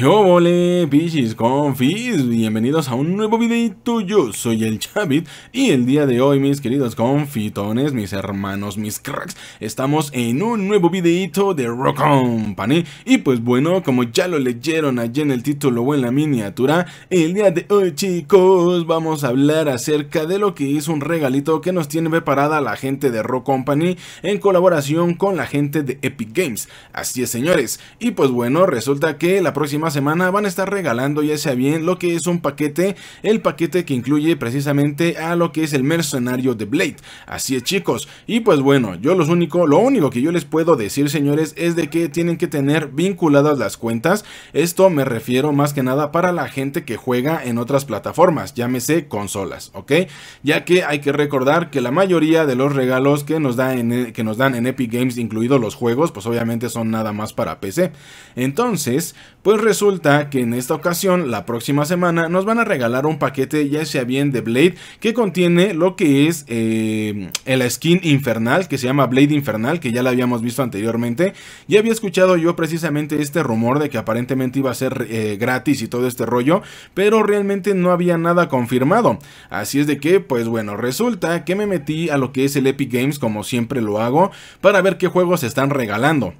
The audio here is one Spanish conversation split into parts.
¡Hola, Pichis Confis! Bienvenidos a un nuevo videito, yo soy el Chavit y el día de hoy mis queridos confitones, mis hermanos, mis cracks, estamos en un nuevo videito de Rock Company y pues bueno, como ya lo leyeron allí en el título o en la miniatura, el día de hoy chicos vamos a hablar acerca de lo que es un regalito que nos tiene preparada la gente de Rock Company en colaboración con la gente de Epic Games, así es señores, y pues bueno, resulta que la próxima semana van a estar regalando ya sea bien lo que es un paquete, el paquete que incluye precisamente a lo que es el mercenario de Blade. Así es chicos, y pues bueno, yo los único, lo único que yo les puedo decir señores es de que tienen que tener vinculadas las cuentas, esto me refiero más que nada para la gente que juega en otras plataformas, llámese consolas, ok, ya que hay que recordar que la mayoría de los regalos que nos, da que nos dan en Epic Games, incluidos los juegos, pues obviamente son nada más para PC. Entonces, pues resulta que en esta ocasión, la próxima semana, nos van a regalar un paquete, ya sea bien de Blade, que contiene lo que es eh, el skin infernal, que se llama Blade Infernal, que ya la habíamos visto anteriormente. Ya había escuchado yo precisamente este rumor de que aparentemente iba a ser eh, gratis y todo este rollo, pero realmente no había nada confirmado. Así es de que, pues bueno, resulta que me metí a lo que es el Epic Games, como siempre lo hago, para ver qué juegos están regalando.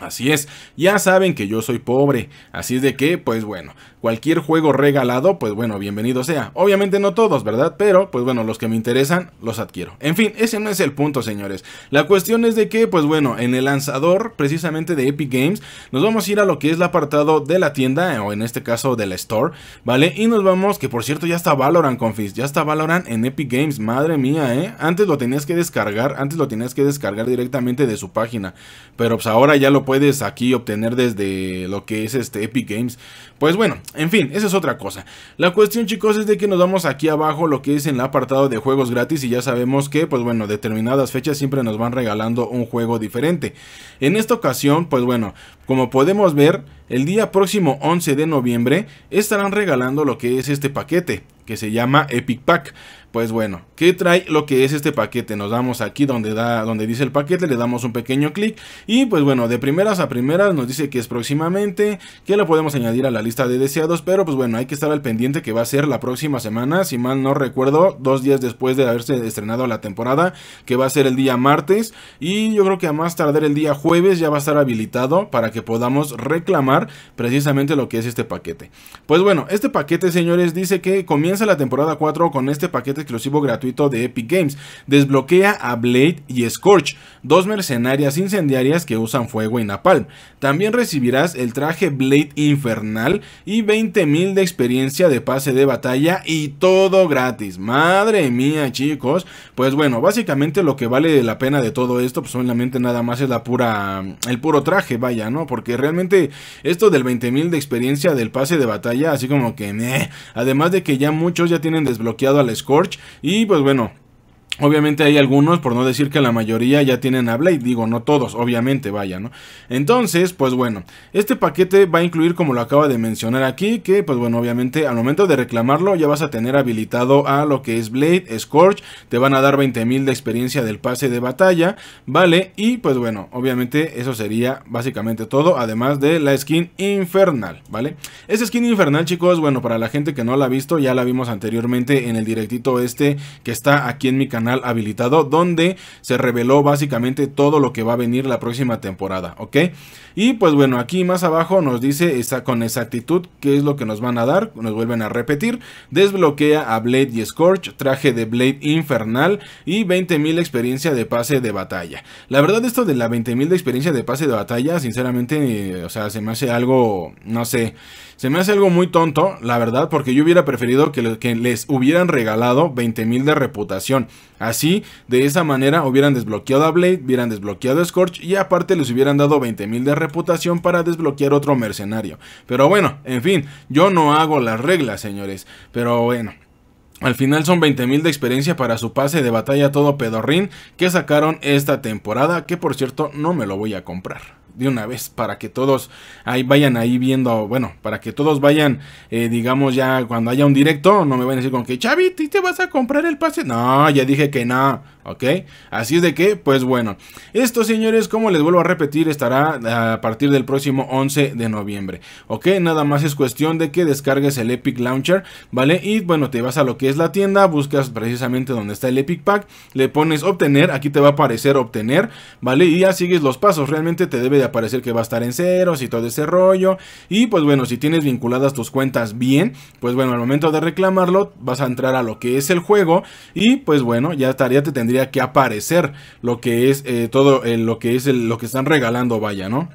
Así es, ya saben que yo soy pobre, así es de que, pues bueno, cualquier juego regalado, pues bueno, bienvenido sea. Obviamente no todos, ¿verdad? Pero, pues bueno, los que me interesan, los adquiero. En fin, ese no es el punto, señores. La cuestión es de que, pues bueno, en el lanzador precisamente de Epic Games, nos vamos a ir a lo que es el apartado de la tienda, o en este caso del store, ¿vale? Y nos vamos, que por cierto ya está Valorant, confis, ya está Valorant en Epic Games, madre mía, ¿eh? Antes lo tenías que descargar, antes lo tenías que descargar directamente de su página, pero pues ahora ya lo puedes aquí obtener desde lo que es este Epic Games. Pues bueno, en fin, esa es otra cosa. La cuestión chicos es de que nos vamos aquí abajo lo que es en el apartado de juegos gratis y ya sabemos que pues bueno, determinadas fechas siempre nos van regalando un juego diferente. En esta ocasión pues bueno, como podemos ver el día próximo 11 de noviembre estarán regalando lo que es este paquete, que se llama Epic Pack. Pues bueno, ¿qué trae lo que es este paquete? Nos damos aquí donde, da, donde dice el paquete, le damos un pequeño clic y pues bueno, de primeras a primeras nos dice que es próximamente, que lo podemos añadir a la lista de deseados, pero pues bueno, hay que estar al pendiente que va a ser la próxima semana, si mal no recuerdo, dos días después de haberse estrenado la temporada, que va a ser el día martes y yo creo que a más tardar el día jueves ya va a estar habilitado para que podamos reclamar precisamente lo que es este paquete. Pues bueno, este paquete, señores, dice que comienza la temporada 4 con este paquete exclusivo gratuito de Epic Games. Desbloquea a Blade y Scorch, dos mercenarias incendiarias que usan fuego y napalm. También recibirás el traje Blade Infernal y 20.000 de experiencia de pase de batalla y todo gratis. Madre mía, chicos. Pues bueno, básicamente lo que vale la pena de todo esto, pues solamente nada más es la pura, el puro traje, vaya, ¿no? Porque realmente esto del 20.000 de experiencia del pase de batalla, así como que... Meh. Además de que ya muchos ya tienen desbloqueado al Scorch. Y pues bueno, Obviamente hay algunos, por no decir que la mayoría ya tienen a Blade, digo, no todos, obviamente, vaya, ¿no? Entonces, pues bueno, este paquete va a incluir, como lo acaba de mencionar aquí, que pues bueno, obviamente al momento de reclamarlo ya vas a tener habilitado a lo que es Blade, Scorch, te van a dar 20.000 de experiencia del pase de batalla, ¿vale? Y pues bueno, obviamente eso sería básicamente todo, además de la skin infernal, ¿vale? Esa skin infernal, chicos, bueno, para la gente que no la ha visto, ya la vimos anteriormente en el directito este que está aquí en mi canal habilitado donde se reveló básicamente todo lo que va a venir la próxima temporada, ¿ok? Y pues bueno, aquí más abajo nos dice con exactitud qué es lo que nos van a dar, nos vuelven a repetir, desbloquea a Blade y Scorch, traje de Blade Infernal y 20.000 experiencia de pase de batalla. La verdad esto de la 20.000 de experiencia de pase de batalla, sinceramente, eh, o sea, se me hace algo, no sé, se me hace algo muy tonto, la verdad, porque yo hubiera preferido que, que les hubieran regalado 20.000 de reputación. Así, de esa manera hubieran desbloqueado a Blade, hubieran desbloqueado a Scorch y aparte les hubieran dado 20.000 de reputación para desbloquear otro mercenario. Pero bueno, en fin, yo no hago las reglas, señores. Pero bueno, al final son 20.000 de experiencia para su pase de batalla todo pedorrín que sacaron esta temporada, que por cierto no me lo voy a comprar de una vez para que todos ahí vayan ahí viendo, bueno, para que todos vayan, eh, digamos ya cuando haya un directo, no me van a decir con que, Chavi, ¿te vas a comprar el pase? No, ya dije que no, ¿Ok? Así es de que, pues bueno, esto señores, como les vuelvo a repetir, estará ah, a partir del próximo 11 de noviembre, ¿ok? Nada más es cuestión de que descargues el Epic Launcher, ¿vale? Y bueno, te vas a lo que es la tienda, buscas precisamente donde está el Epic Pack, le pones obtener, aquí te va a aparecer obtener, ¿vale? Y ya sigues los pasos, realmente te debe de aparecer que va a estar en cero, si todo ese rollo, y pues bueno, si tienes vinculadas tus cuentas bien, pues bueno, al momento de reclamarlo, vas a entrar a lo que es el juego, y pues bueno, ya estaría, te tendría que aparecer lo que es eh, todo eh, lo que es lo que están regalando, vaya, ¿no?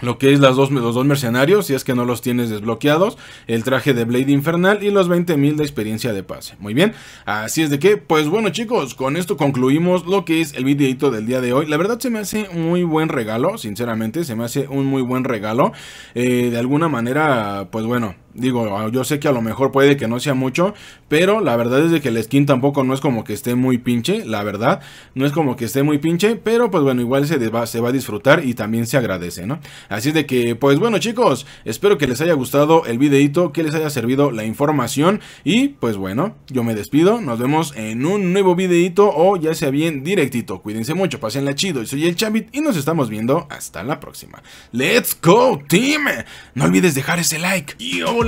lo que es las dos, los dos mercenarios, si es que no los tienes desbloqueados, el traje de Blade Infernal y los 20.000 de experiencia de pase. Muy bien, así es de que, pues bueno chicos, con esto concluimos lo que es el videito del día de hoy. La verdad se me hace muy buen regalo, sinceramente, se me hace un muy buen regalo. Eh, de alguna manera, pues bueno, Digo, yo sé que a lo mejor puede que no sea mucho, pero la verdad es de que el skin tampoco no es como que esté muy pinche, la verdad, no es como que esté muy pinche, pero pues bueno, igual se va, se va a disfrutar y también se agradece, ¿no? Así de que, pues bueno chicos, espero que les haya gustado el videito, que les haya servido la información y pues bueno, yo me despido, nos vemos en un nuevo videito o ya sea bien directito, cuídense mucho, pasenla chido, soy el Chavit y nos estamos viendo hasta la próxima. ¡Let's go team! No olvides dejar ese like y hola